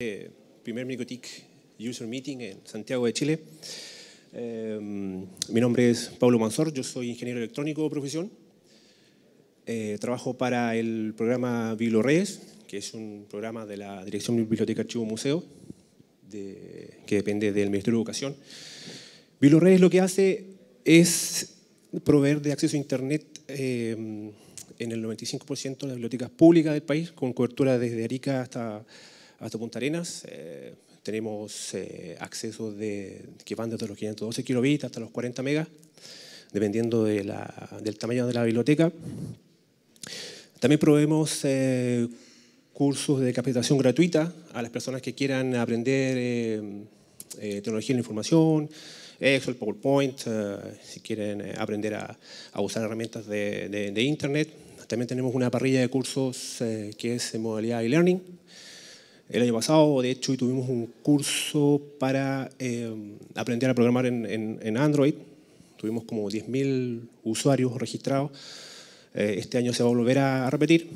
Eh, primer Migotic User Meeting en Santiago de Chile. Eh, mi nombre es Pablo Manzor, yo soy ingeniero electrónico de profesión. Eh, trabajo para el programa Biblioredes, que es un programa de la Dirección Biblioteca Archivo Museo, que depende del Ministerio de Educación. Biblioredes lo que hace es proveer de acceso a Internet en el 95% de las bibliotecas públicas del país, con cobertura desde Arica hasta hasta Punta Arenas. Eh, tenemos eh, accesos de, que van desde los 512 kilobits hasta los 40 megas, dependiendo del tamaño de la biblioteca. También proveemos eh, cursos de capacitación gratuita a las personas que quieran aprender tecnología de la información, Excel, PowerPoint, si quieren aprender a, usar herramientas de, Internet. También tenemos una parrilla de cursos que es en modalidad e-learning, el año pasado, de hecho, tuvimos un curso para eh, aprender a programar en, Android. Tuvimos como 10.000 usuarios registrados. Eh, este año se va a volver a, repetir,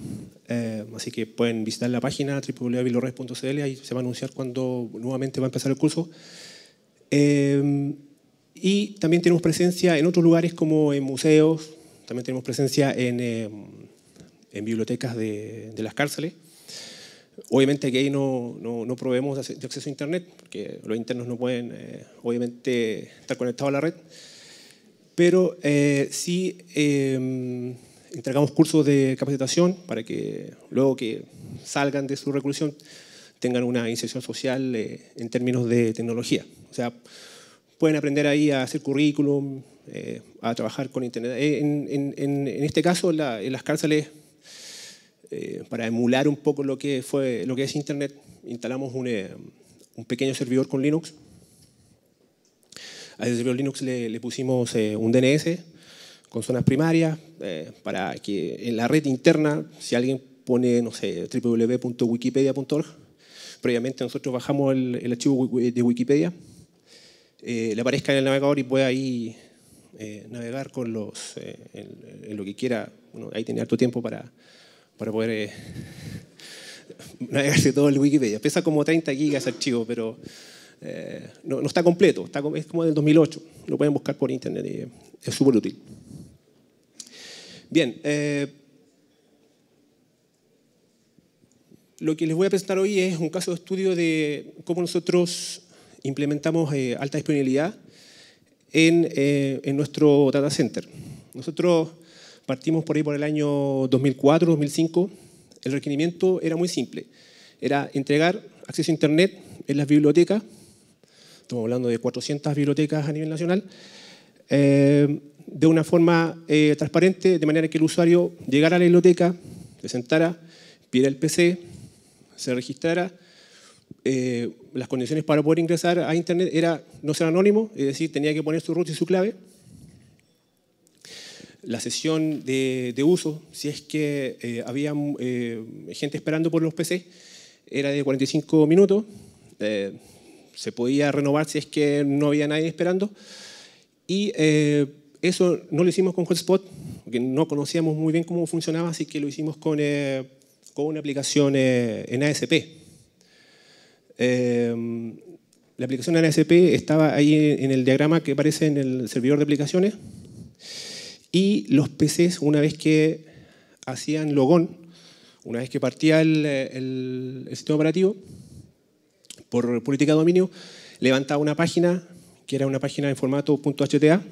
eh, así que pueden visitar la página www.bilorres.cl y se va a anunciar cuando nuevamente va a empezar el curso. y también tenemos presencia en otros lugares como en museos, también tenemos presencia en, bibliotecas de las cárceles. Obviamente que no, no, no, proveemos de acceso a Internet, porque los internos no pueden, eh, obviamente, estar conectados a la red, pero eh, sí em, entregamos cursos de capacitación para que luego que salgan de su reclusión tengan una inserción social eh, en términos de tecnología. O sea, pueden aprender ahí a hacer currículum, a trabajar con Internet. En, este caso, en las cárceles eh, para emular un poco lo que, fue, lo que es Internet, instalamos un, eh, pequeño servidor con Linux. A ese servidor Linux le, pusimos eh, un DNS con zonas primarias para que en la red interna, si alguien pone, no sé, www.wikipedia.org, previamente nosotros bajamos el, archivo de Wikipedia, le aparezca en el navegador y pueda ahí navegar con los, en, lo que quiera. ahí tenía harto tiempo para, para poder eh, navegarse todo el Wikipedia. Pesa como 30 gigas el archivo, pero eh, no, está completo, está, es como del 2008. Lo pueden buscar por internet y es súper útil. Bien, eh, lo que les voy a presentar hoy es un caso de estudio de cómo nosotros implementamos alta disponibilidad en, en, nuestro data center. Nosotros Partimos por ahí por el año 2004, 2005. El requerimiento era muy simple. Era entregar acceso a Internet en las bibliotecas. Estamos hablando de 400 bibliotecas a nivel nacional. Eh, de una forma eh, transparente, de manera que el usuario llegara a la biblioteca, se sentara, pidiera el PC, se registrara. Eh, las condiciones para poder ingresar a Internet era no ser anónimo, es decir, tenía que poner su root y su clave la sesión de, uso, si es que eh, había eh, gente esperando por los PC, era de 45 minutos. Eh, se podía renovar si es que no había nadie esperando. Y eso no lo hicimos con Hotspot, porque no conocíamos muy bien cómo funcionaba, así que lo hicimos con, con una aplicación en ASP. la aplicación en ASP estaba ahí en el diagrama que aparece en el servidor de aplicaciones. Y los PCs, una vez que hacían logón, una vez que partía el, sistema operativo, por política de dominio, levantaba una página, que era una página en formato .hta,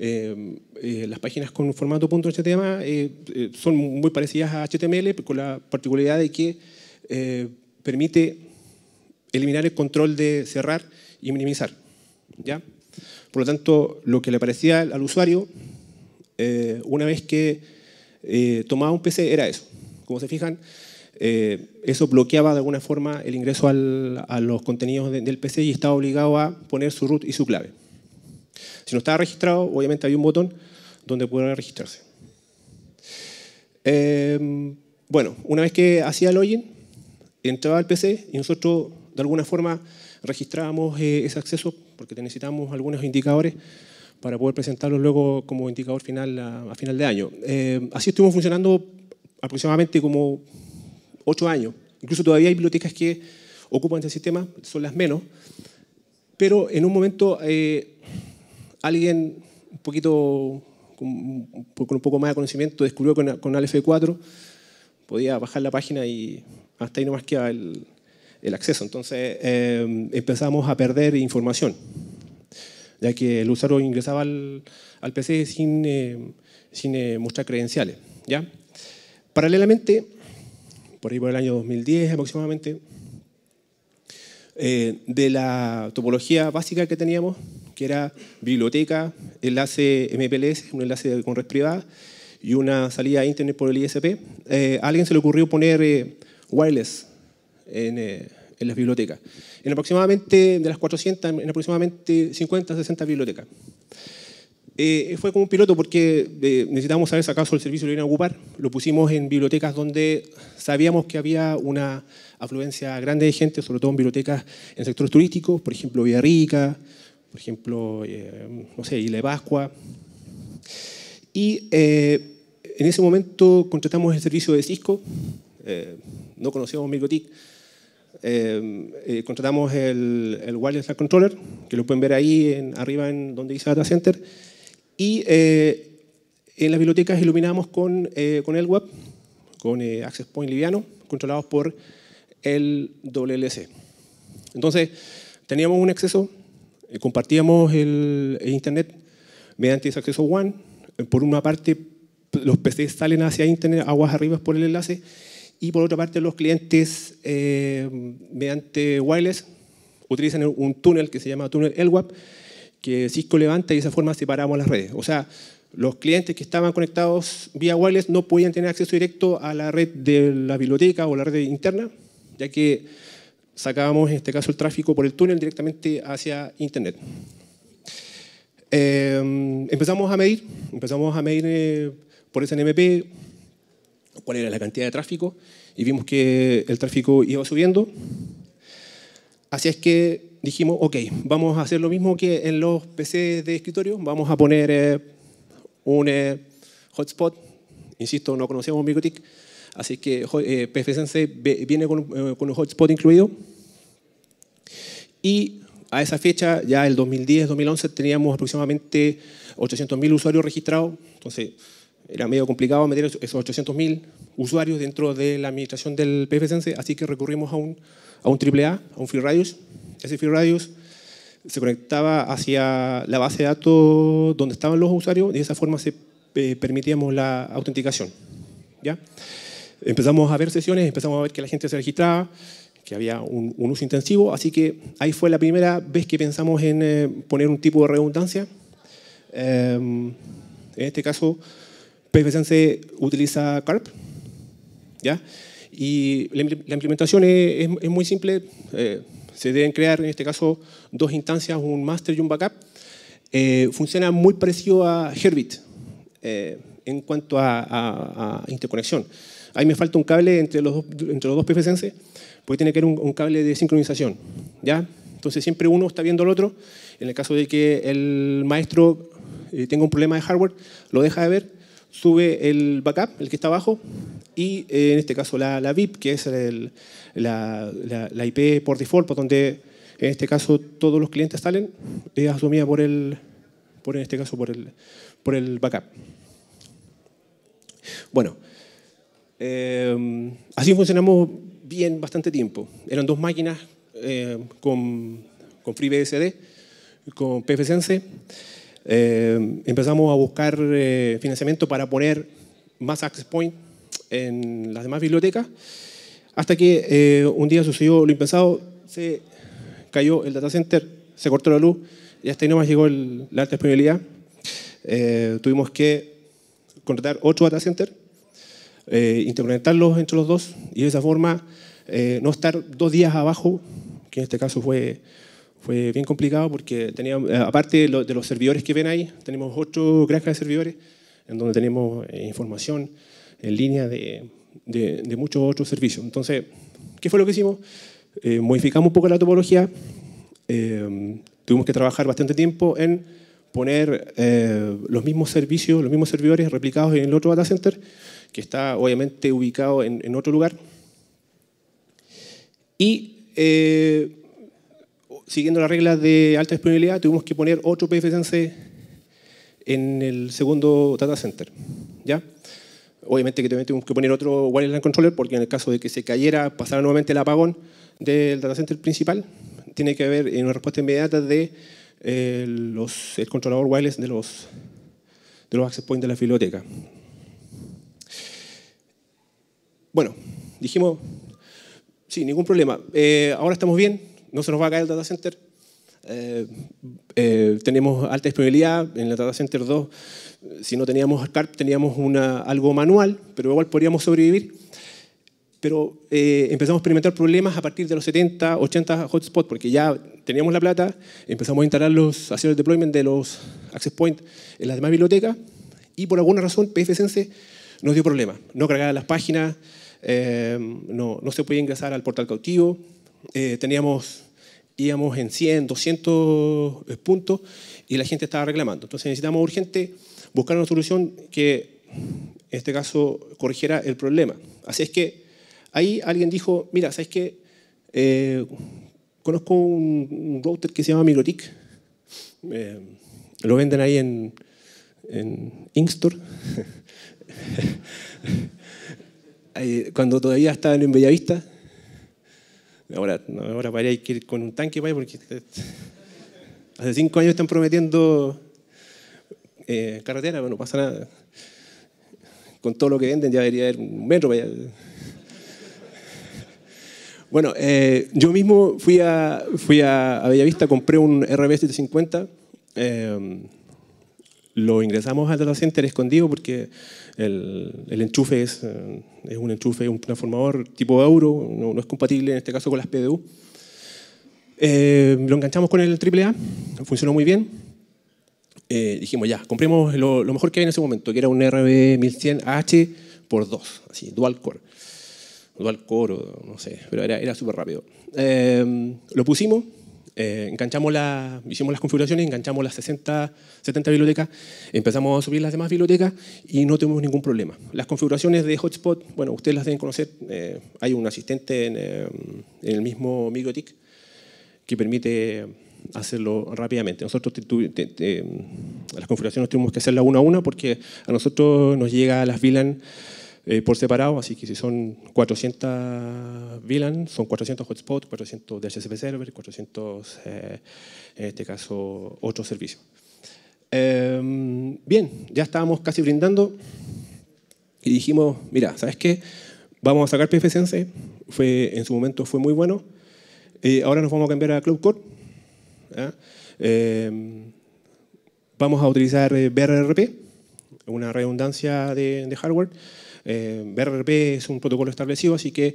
eh, eh, las páginas con formato .html eh, son muy parecidas a HTML con la particularidad de que permite eliminar el control de cerrar y minimizar. ¿ya? Por lo tanto, lo que le parecía al usuario eh, una vez que eh, tomaba un PC era eso. Como se fijan, eh, eso bloqueaba de alguna forma el ingreso a los contenidos del PC y estaba obligado a poner su root y su clave. Si no estaba registrado, obviamente había un botón donde pudiera registrarse. Em, bueno, una vez que hacía login, entraba al PC y nosotros de alguna forma registrábamos ese acceso porque necesitábamos algunos indicadores para poder presentarlos luego como indicador final a, final de año. Eh, así estuvimos funcionando aproximadamente como ocho años. Incluso todavía hay bibliotecas que ocupan ese sistema, son las menos. Pero en un momento eh, alguien un poquito con, un poco más de conocimiento descubrió con, con alf 4 podía bajar la página y hasta ahí no más queda el, el acceso. Entonces eh, empezamos a perder información ya que el usuario ingresaba al, PC sin, eh, sin eh, mostrar credenciales. ¿ya? Paralelamente, por ahí por el año 2010 aproximadamente, eh, de la topología básica que teníamos, que era biblioteca, enlace MPLS, un enlace con red privada, y una salida a internet por el ISP, a alguien se le ocurrió poner wireless en en las bibliotecas. En aproximadamente, de las 400, en aproximadamente 50, 60 bibliotecas. Eh, fue como un piloto porque eh, necesitábamos saber si acaso el servicio lo iban a ocupar. Lo pusimos en bibliotecas donde sabíamos que había una afluencia grande de gente, sobre todo en bibliotecas en sectores turísticos, por ejemplo Villarrica, por ejemplo, eh, no sé, Isla de Pascua. Y en ese momento contratamos el servicio de Cisco, no conocíamos MicroTIC, eh, eh, contratamos el, el Wireless Controller, que lo pueden ver ahí en, arriba en donde dice Data Center, y eh, en las bibliotecas iluminamos con, con el web, con Access Point liviano, controlados por el WLC. Entonces, teníamos un acceso, compartíamos el, el, Internet mediante ese acceso WAN, por una parte los PCs salen hacia Internet, aguas arriba por el enlace, y por otra parte los clientes eh, mediante wireless utilizan un túnel que se llama túnel LWAP que Cisco levanta y de esa forma separamos las redes. O sea, los clientes que estaban conectados vía wireless no podían tener acceso directo a la red de la biblioteca o la red interna, ya que sacábamos en este caso el tráfico por el túnel directamente hacia Internet. Eh, empezamos a medir, empezamos a medir eh, por por SNMP cuál era la cantidad de tráfico y vimos que el tráfico iba subiendo. Así es que dijimos, ok, vamos a hacer lo mismo que en los PCs de escritorio, vamos a poner eh, un eh, hotspot, insisto, no conocíamos microtic así que eh, PFSense viene con, con un hotspot incluido. Y a esa fecha, ya el 2010-2011, teníamos aproximadamente 800.000 usuarios registrados, entonces era medio complicado meter esos 800.000 usuarios dentro de la administración del PFSense, así que recurrimos a un, a un AAA, a un Free Radius. Ese Free Radius se conectaba hacia la base de datos donde estaban los usuarios y de esa forma se eh, permitíamos la autenticación. ¿ya? Empezamos a ver sesiones, empezamos a ver que la gente se registraba, que había un, uso intensivo, así que ahí fue la primera vez que pensamos en eh, poner un tipo de redundancia. Em, en este caso, PFSense utiliza CARP, ¿ya? Y la implementación es, muy simple. Eh, se deben crear, en este caso, dos instancias, un master y un backup. Eh, funciona muy parecido a Herbit eh, en cuanto a, a, interconexión. Ahí me falta un cable entre los, entre los dos PFSense, porque tiene que haber un, un, cable de sincronización. ¿ya? Entonces siempre uno está viendo al otro. En el caso de que el maestro tenga un problema de hardware, lo deja de ver sube el backup, el que está abajo, y eh, en este caso la, VIP, que es la, IP por default, por donde en este caso todos los clientes salen, es asumida por el, por, en este caso por por el backup. Bueno, em, así funcionamos bien bastante tiempo. Eran dos máquinas eh, con, con FreeBSD, con PFSense. Eh, empezamos a buscar eh, financiamiento para poner más access point en las demás bibliotecas, hasta que eh, un día sucedió lo impensado, se cayó el data center, se cortó la luz y hasta ahí más llegó la alta disponibilidad. tuvimos que contratar otro data center, interconectarlos entre los dos y de esa forma no estar dos días abajo, que en este caso fue fue bien complicado porque teníamos, eh, aparte de, los servidores que ven ahí, tenemos ocho granjas de servidores en donde tenemos eh, información en línea de, muchos otros servicios. Entonces, ¿qué fue lo que hicimos? Eh, modificamos un poco la topología, em, tuvimos que trabajar bastante tiempo en poner los mismos servicios, los mismos servidores replicados en el otro data center, que está obviamente ubicado en, en otro lugar. Y siguiendo la regla de alta disponibilidad, tuvimos que poner otro pfSense en el segundo data center. ¿ya? Obviamente que también tuvimos que poner otro wireless controller porque en el caso de que se cayera, pasara nuevamente el apagón del data center principal, tiene que haber una respuesta inmediata de eh, los, el controlador wireless de los, de los access points de la biblioteca. Bueno, dijimos, sí, ningún problema. Eh, ahora estamos bien, no se nos va a caer el data center. Eh, eh, tenemos alta disponibilidad, en el data center 2, si no teníamos CARP, teníamos una, algo manual, pero igual podríamos sobrevivir. Pero eh, empezamos a experimentar problemas a partir de los 70, 80 hotspots, porque ya teníamos la plata, empezamos a instalar los, hacer el deployment de los access points en las demás bibliotecas, y por alguna razón PFSense nos dio problemas. No cargaba las páginas, no, no, se podía ingresar al portal cautivo, eh, teníamos, íbamos en 100, 200 eh, puntos y la gente estaba reclamando. Entonces necesitamos urgente buscar una solución que, en este caso, corrigiera el problema. Así es que ahí alguien dijo, mira, ¿sabes qué? Eh, conozco un, router que se llama Mikrotik. lo venden ahí en, en Inkstore. cuando todavía estaba en Bellavista. Ahora, ahora hay que ir con un tanque para porque este- hace cinco años están prometiendo eh, carretera, pero no pasa nada. Con todo lo que venden ya debería haber un metro Bueno, eh, yo mismo fui a, fui a, Bellavista, compré un RB750. Eh, lo ingresamos al data center escondido porque el, enchufe eh, es, un enchufe, un transformador tipo euro, no, es compatible en este caso con las PDU. Eh, lo enganchamos con el AAA, funcionó muy bien. Eh, dijimos ya, compremos lo, mejor que había en ese momento, que era un RB1100H por 2, así, dual core. Dual core, no sé, pero era, era súper rápido. lo pusimos, eh, enganchamos la, hicimos las configuraciones, enganchamos las 60, 70 bibliotecas, empezamos a subir las demás bibliotecas y no tuvimos ningún problema. Las configuraciones de hotspot, bueno, ustedes las deben conocer, eh, hay un asistente en, eh, el mismo MikroTik que permite hacerlo rápidamente. Nosotros las configuraciones tuvimos que hacerla una a una porque a nosotros nos llega a las VLAN eh, por separado, así que si son 400 VLAN, son 400 hotspots, 400 DHCP server, 400, eh, en este caso, otros servicios. Em, bien, ya estábamos casi brindando y dijimos, mira, ¿sabes qué? Vamos a sacar PFSense, fue, en su momento fue muy bueno, eh, ahora nos vamos a cambiar a Cloud Core. Em, vamos a utilizar BRRP, una redundancia de, de hardware. Eh, BRRP es un protocolo establecido, así que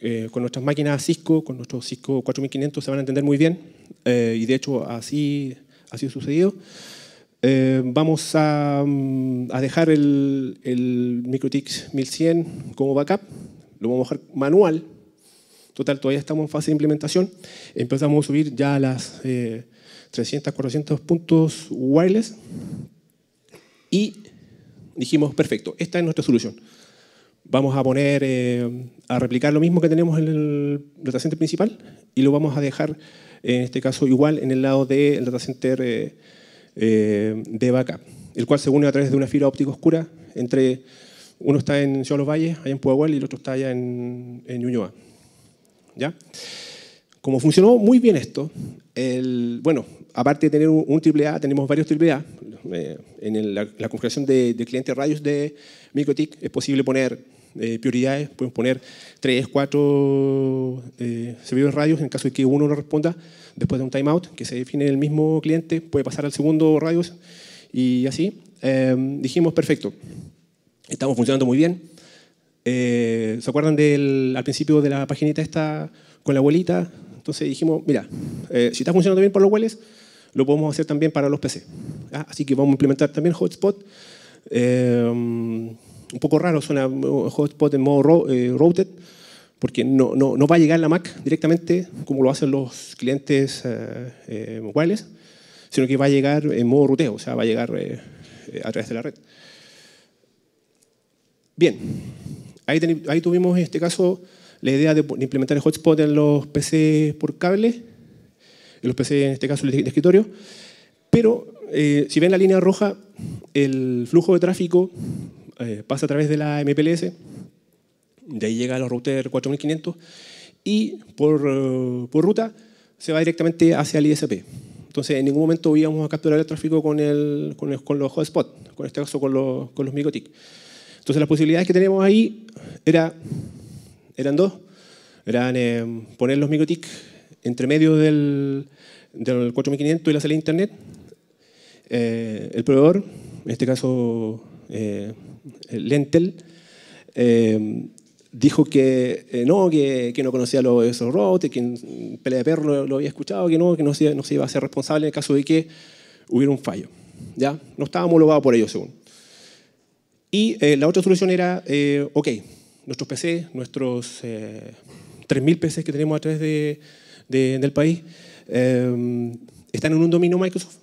eh, con nuestras máquinas Cisco, con nuestros Cisco 4500 se van a entender muy bien eh, y de hecho así, ha sido sucedido. Eh, vamos mm, a, dejar el, el 1100 como backup, lo vamos a dejar manual, total todavía estamos en fase de implementación, empezamos a subir ya las 300, 400 puntos wireless y dijimos, perfecto, esta es nuestra solución vamos a poner eh, a replicar lo mismo que tenemos en el data principal y lo vamos a dejar, en este caso, igual en el lado del de data eh, eh, de backup, el cual se une a través de una fibra óptica oscura entre... Uno está en Ciudad Los Valles, allá en Puebla, y el otro está allá en, en ¿Ya? Como funcionó muy bien esto, el, bueno, aparte de tener un, triple A tenemos varios A. Eh, en la, configuración de, de clientes radios de MikroTik es posible poner eh, prioridades, podemos poner 3, 4 eh, servidores radios en caso de que uno no responda después de un timeout que se define en el mismo cliente, puede pasar al segundo radios y así. Em, dijimos, perfecto, estamos funcionando muy bien. ¿Se acuerdan del, al principio de la paginita esta con la abuelita? Entonces dijimos, mira, si está funcionando bien por los cuales lo podemos hacer también para los PC. Así que vamos a implementar también hotspot. Em, un poco raro suena hotspot en modo eh, routed, porque no, no, va a llegar la Mac directamente como lo hacen los clientes eh, wireless, eh, sino que va a llegar en modo ruteo, o sea, va a llegar eh, a través de la red. Bien, ahí, ahí tuvimos en este caso la idea de, implementar el hotspot en los PC por cable en los PC, en este caso de escritorio. Pero eh, si ven la línea roja, el flujo de tráfico eh, pasa a través de la MPLS, de ahí llega a los routers 4500 y eh, por, ruta se va directamente hacia el ISP. Entonces, en ningún momento íbamos a capturar el tráfico con, el, con, los hotspots, con este caso con los, con los MicoTIC. Entonces, las posibilidades que teníamos ahí era, eran dos. Eran poner los MicoTIC entre medio del, 4500 y la salida Internet, eh, el proveedor, en este caso eh, Lentel, eh, dijo que no, que, no conocía los, esos routes, que Pelea de lo, había escuchado, que no, que no se, iba a ser responsable en caso de que hubiera un fallo. ¿ya? No estábamos homologado por ello, según. Y la otra solución era, ok, nuestros PCs, nuestros 3.000 PCs que tenemos a través de, del país, eh, están en un dominio Microsoft.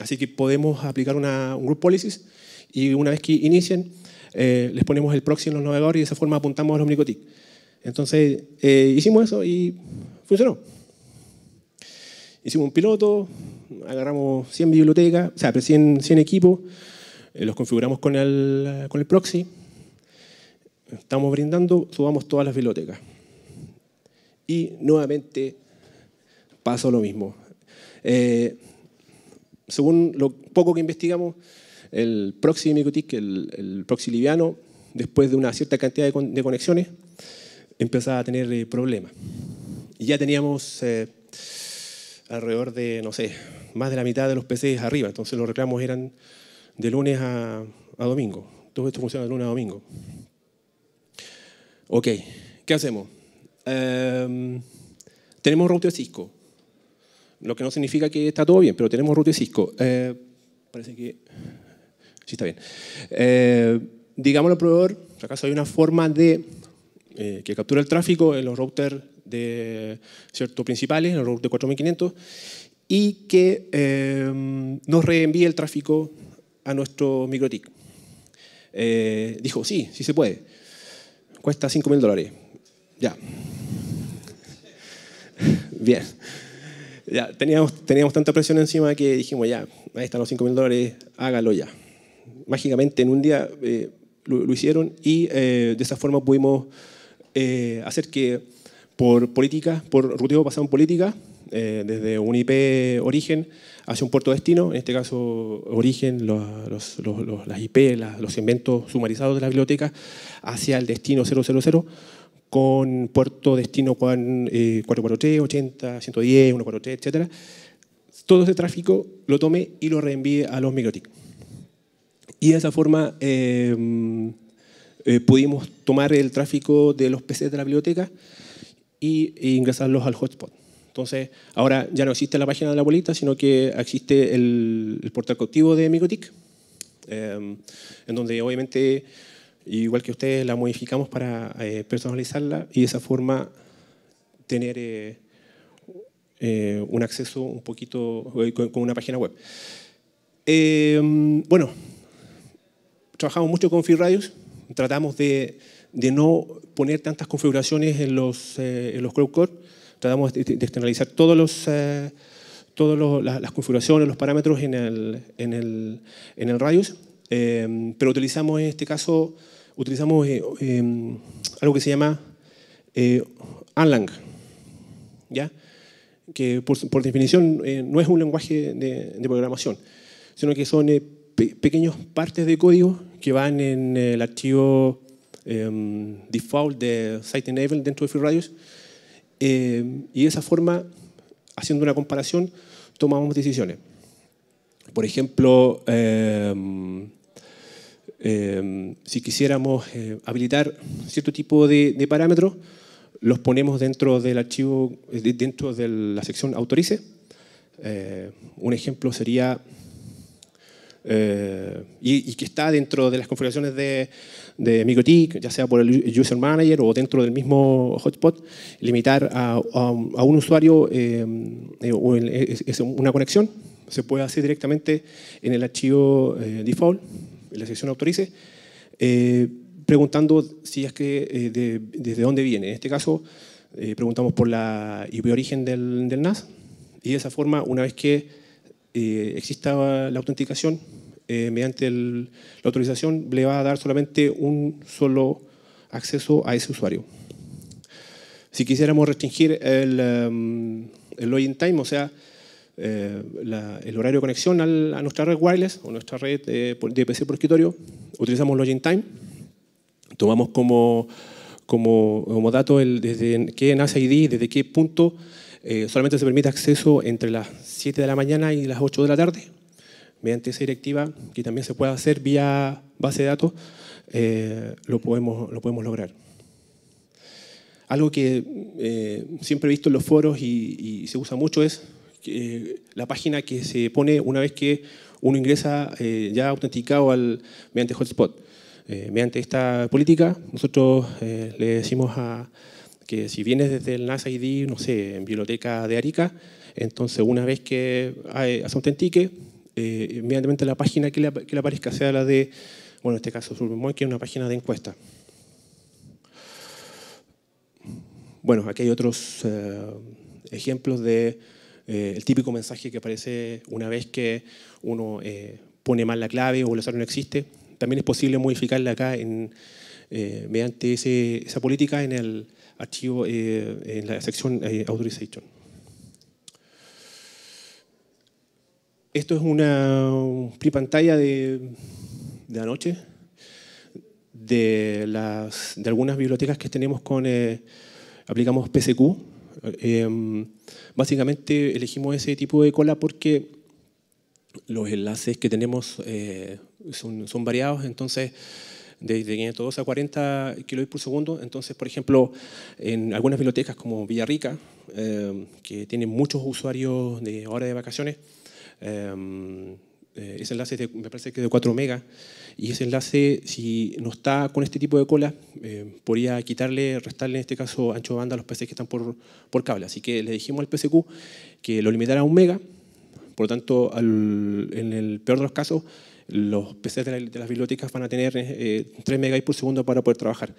Así que podemos aplicar una, un group policies y una vez que inicien eh, les ponemos el proxy en los navegadores y de esa forma apuntamos a los Omnicotic. Entonces, eh, hicimos eso y funcionó. Hicimos un piloto, agarramos 100 bibliotecas, o sea, 100, equipos, eh, los configuramos con el, con el proxy, estamos brindando, subamos todas las bibliotecas. Y nuevamente pasó lo mismo. Eh, según lo poco que investigamos, el proxy micotic, el, proxy liviano, después de una cierta cantidad de, conexiones, empezaba a tener eh, problemas. Y ya teníamos eh, alrededor de, no sé, más de la mitad de los PCs arriba, entonces los reclamos eran de lunes a, domingo. Todo esto funciona de lunes a domingo. Ok, ¿qué hacemos? Tenemos tenemos router Cisco lo que no significa que está todo bien, pero tenemos root Cisco. Eh, parece que... Sí, está bien. Eh, digámoslo al proveedor, si acaso hay una forma de eh, que captura el tráfico en los routers de ciertos principales, en los routers de 4500, y que eh, nos reenvíe el tráfico a nuestro MicroTIC. dijo, sí, sí se puede. Cuesta 5.000 dólares. Ya. Bien teníamos, teníamos tanta presión encima que dijimos, ya, ahí están los 5.000 mil dólares, hágalo ya. Mágicamente en un día eh, lo, hicieron y eh, de esa forma pudimos eh, hacer que por política, por ruteo en política, desde un IP origen hacia un puerto destino, en este caso origen, las IP, los inventos sumarizados de la biblioteca, hacia el destino 000 con puerto destino 443, 80, 110, 143, etcétera, todo ese tráfico lo tome y lo reenvíe a los microtic. Y de esa forma eh, eh, pudimos tomar el tráfico de los PCs de la biblioteca e ingresarlos al hotspot. Entonces, ahora ya no existe la página de la bolita, sino que existe el, el portal cautivo de microtic eh, en donde obviamente igual que ustedes, la modificamos para eh, personalizarla y de esa forma tener eh, eh, un acceso un poquito con, una página web. Em, bueno, trabajamos mucho con FreeRadius, tratamos de, de, no poner tantas configuraciones en los, en los Cloud tratamos de, externalizar todos los todas las, las configuraciones, los parámetros en el, en el, en el Radius Em, pero utilizamos en este caso utilizamos eh, em, algo que se llama eh, Anlang, ¿ya? que por, definición eh, no es un lenguaje de, programación, sino que son pequeñas partes de código que van en el archivo em, default de Site Enable dentro de FreeRadius y de esa forma, haciendo una comparación, tomamos decisiones. Por ejemplo, Em, si quisiéramos eh, habilitar cierto tipo de, parámetros, los ponemos dentro del archivo, eh, dentro de la sección autorice. Eh, un ejemplo sería, y, que está dentro de las configuraciones de, de MikroTik, ya sea por el User Manager o dentro del mismo hotspot, limitar a, un usuario o una conexión. Se puede hacer directamente en el archivo default la sección autorice, eh, preguntando si es que eh, desde dónde viene. En este caso, eh, preguntamos por la IP origen del, NAS y de esa forma, una vez que exista la autenticación, mediante la autorización le va a dar solamente un solo acceso a ese usuario. Si quisiéramos restringir el, em, el login time, o sea, eh, el horario de conexión a nuestra red wireless o nuestra red de, PC por escritorio. Utilizamos Login Time. Tomamos como, como, como dato el, desde qué NAS ID, desde qué punto eh, solamente se permite acceso entre las 7 de la mañana y las 8 de la tarde. Mediante esa directiva, que también se puede hacer vía base de datos, eh, lo, podemos, lo podemos lograr algo que siempre he visto en los foros y, se usa mucho es eh, la página que se pone una vez que uno ingresa eh, ya autenticado al, mediante hotspot. Eh, mediante esta política, nosotros le decimos a, que si vienes desde el NASA ID, no sé, en biblioteca de Arica, entonces una vez que ah, se autentique, inmediatamente la página que le, aparezca sea la de, bueno, en este caso, que es una página de encuesta. Bueno, aquí hay otros ejemplos de eh, el típico mensaje que aparece una vez que uno eh, pone mal la clave o el usuario no existe. También es posible modificarla acá eh, mediante esa política en el archivo, en la sección Authorization. Esto es una prepantalla de, de anoche de, las, de algunas bibliotecas que tenemos con... aplicamos PCQ, Em, básicamente elegimos ese tipo de cola porque los enlaces que tenemos eh, son, variados, entonces desde 502 a 40 kilobytes por segundo. Entonces, por ejemplo, en algunas bibliotecas como Villarrica, em, que tienen muchos usuarios de horas de vacaciones, em, eh, ese enlace me parece que es de 4 megas y ese enlace, si no está con este tipo de cola, eh, podría quitarle, restarle en este caso ancho de banda a los PCs que están por, cable. Así que le dijimos al PCQ que lo limitara a un mega, por lo tanto, en el peor de los casos, los PCs de, las bibliotecas van a tener 3 eh, megas por segundo para poder trabajar.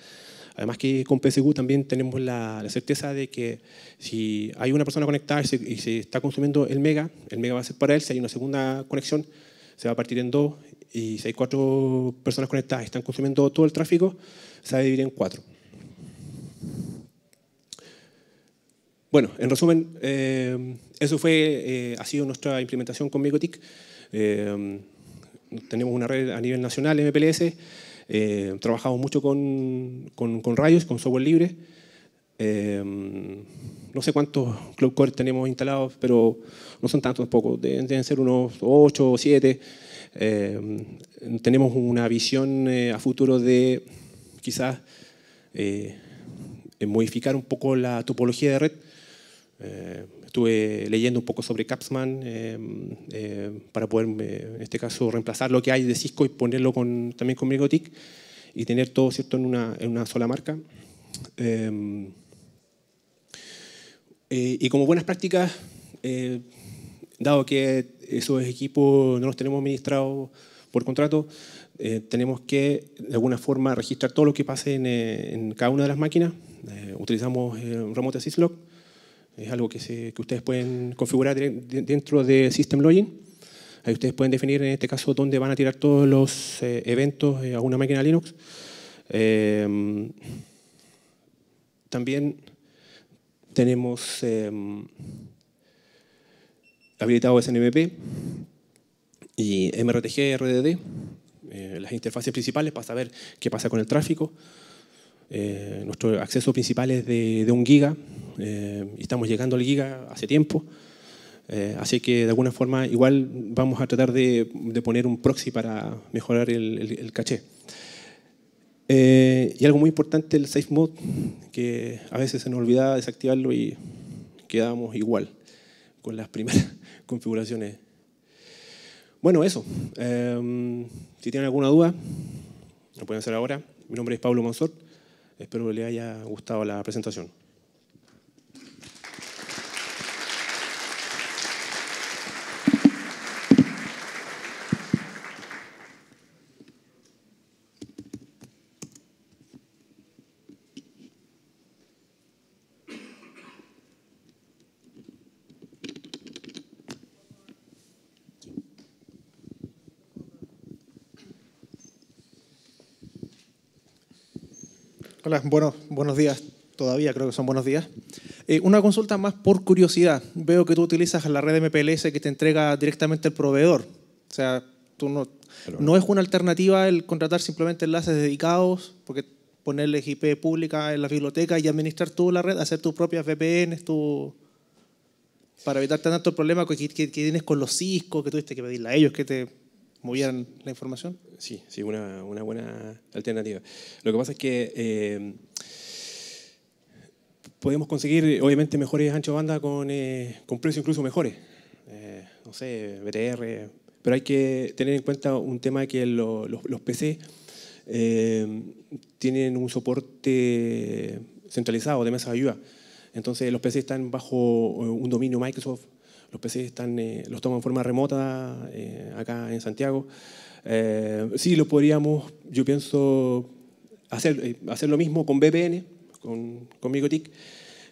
Además que con PSQ también tenemos la, certeza de que si hay una persona conectada y se, está consumiendo el mega, el mega va a ser para él. Si hay una segunda conexión, se va a partir en dos. Y si hay cuatro personas conectadas y están consumiendo todo el tráfico, se va a dividir en cuatro. Bueno, en resumen, eh, eso fue, eh, ha sido nuestra implementación con MegoTIC. Eh, tenemos una red a nivel nacional, MPLS. Eh, trabajamos mucho con, con, con, rayos, con software libre. Eh, no sé cuántos cloud core tenemos instalados, pero no son tantos tampoco, deben, ser unos 8 o 7. Eh, tenemos una visión a futuro de quizás modificar un poco la topología de red estuve leyendo un poco sobre Capsman em, em, para poder, eh, en este caso, reemplazar lo que hay de Cisco y ponerlo con, también con MergoTik y tener todo cierto en una, en una sola marca. Em, eh, y como buenas prácticas, eh, dado que esos equipos no los tenemos administrados por contrato, tenemos que de alguna forma registrar todo lo que pase en, cada una de las máquinas. utilizamos Remote Syslog es algo que, que ustedes pueden configurar dentro de System Login. Ahí ustedes pueden definir en este caso dónde van a tirar todos los eh, eventos eh, a una máquina Linux. Em, también tenemos em, habilitado SNMP y MRTG, RDD, eh, las interfaces principales para saber qué pasa con el tráfico. nuestro acceso principal es de un giga eh, y estamos llegando al giga hace tiempo. Eh, así que de alguna forma igual vamos a tratar de, poner un proxy para mejorar el, caché. Eh, y algo muy importante, el safe mode, que a veces se nos olvida desactivarlo y quedábamos igual con las primeras configuraciones. Bueno, eso. Em, si tienen alguna duda, lo pueden hacer ahora. Mi nombre es Pablo Monsort. Espero que les haya gustado la presentación. Hola, buenos, buenos días. Todavía creo que son buenos días. Eh, una consulta más por curiosidad. Veo que tú utilizas la red MPLS que te entrega directamente el proveedor. O sea, tú no, no es una alternativa el contratar simplemente enlaces dedicados, porque ponerles IP pública en la biblioteca y administrar tú la red, hacer tus propias VPNs, tu... para evitar tanto el problema que, tienes con los Cisco, que tuviste que pedirle a ellos que te movieran la información? Sí, sí, una, una buena alternativa. Lo que pasa es que eh, podemos conseguir, obviamente, mejores ancho banda con, eh, con precios incluso mejores. Eh, no sé, BTR, pero hay que tener en cuenta un tema de que los, los, PC tienen un soporte centralizado de mesa de ayuda. Entonces los PC están bajo un dominio Microsoft los PCs están, eh, los toman en forma remota eh, acá en Santiago. Eh, sí, lo podríamos, yo pienso, hacer, hacer lo mismo con VPN, con, con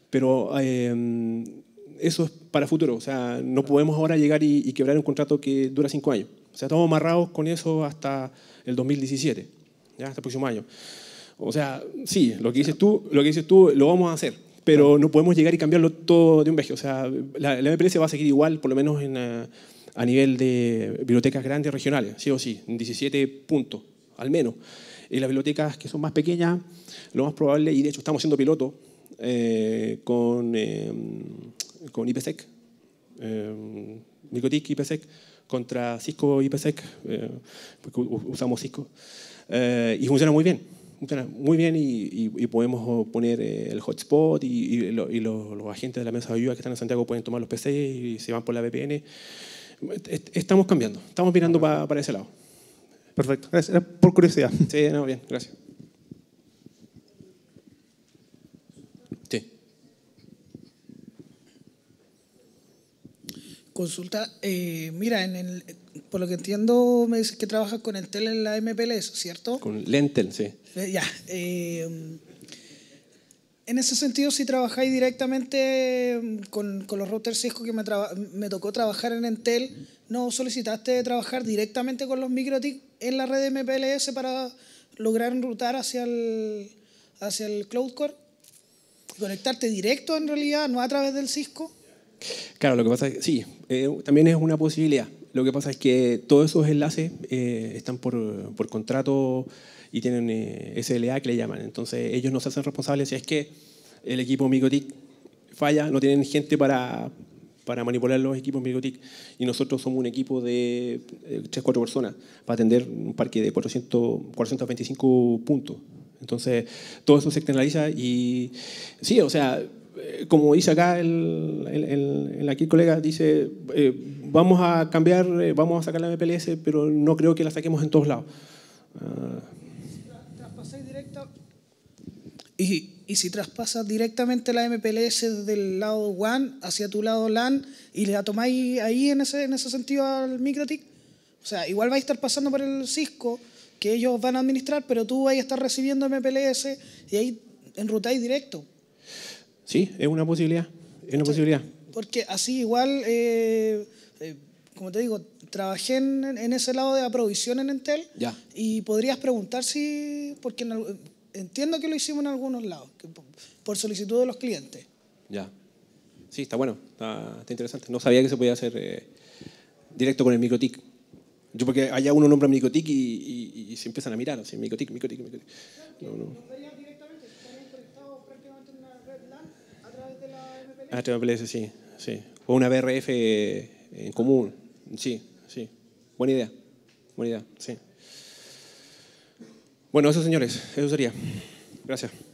pero eso es para futuro. O sea, no podemos ahora llegar y, quebrar un contrato que dura cinco años. O sea, estamos amarrados con eso hasta el 2017, hasta el próximo año. O sea, sí, lo que dices tú, lo que dices tú, lo vamos a hacer pero no podemos llegar y cambiarlo todo de un viaje. O sea, la, la va a seguir igual, por lo menos en, ah, a, nivel de bibliotecas grandes regionales, sí o sí, en 17 puntos, al menos. Y las bibliotecas que son más pequeñas, lo más probable, y de hecho estamos siendo piloto eh, con, em, con IPSEC, eh, em, IPSEC, contra Cisco IPSEC, eh, porque usamos Cisco, eh, y funciona muy bien muy bien y, podemos poner eh, el hotspot y, los, agentes de la mesa de ayuda que están en Santiago pueden tomar los PCs y se van por la VPN. Estamos cambiando, estamos mirando para, ese lado. Perfecto, gracias. por curiosidad. Sí, no, bien, gracias. Sí. Consulta, eh, mira, en el, por lo que entiendo, me dices que trabajas con Entel en la MPLS, ¿cierto? Con Lentel, sí. Eh, ya. Eh, en ese sentido, si trabajáis directamente mm, con, los routers Cisco que me, tocó trabajar en Entel, ¿no solicitaste trabajar directamente con los microtics en la red MPLS para lograr enrutar hacia el, hacia el Cloud Core? ¿Conectarte directo en realidad, no a través del Cisco? Claro, lo que pasa es que sí, eh, también es una posibilidad. Lo que pasa es que todos esos enlaces eh, están por, contrato y tienen eh, SLA que le llaman. Entonces ellos no se hacen responsables si es que el equipo Migotic falla, no tienen gente para, manipular los equipos Migotic y nosotros somos un equipo de 3-4 eh, personas para atender un parque de 425 puntos. Entonces todo eso se externaliza y sí, o sea, eh, como dice acá el, el, aquí colega, dice, eh, vamos a cambiar, eh, vamos a sacar la MPLS, pero no creo que la saquemos en todos lados. Ah. Y, y, si traspasa directamente la MPLS del lado WAN hacia tu lado LAN y la tomáis ahí en ese, en ese sentido al MikroTik, o sea, igual vais a estar pasando por el Cisco que ellos van a administrar, pero tú vais a estar recibiendo MPLS y ahí enrutáis directo. Sí, es una posibilidad. Es una posibilidad. Porque así igual, eh, eh, como te digo, trabajé en, ese lado de aprovisión en Entel. Y podrías preguntar si, porque entiendo que lo hicimos en algunos lados, por solicitud de los clientes. Ya. Sí, está bueno, está, interesante. No sabía que se podía hacer eh, directo con el microtic. Yo porque allá uno nombra microtic y, y, se empiezan a mirar, así, microtic, microtic, microtic. no. Ah, sí, sí. O una BRF en común, sí, sí. Buena idea, buena idea, sí. Bueno, eso señores, eso sería. Gracias.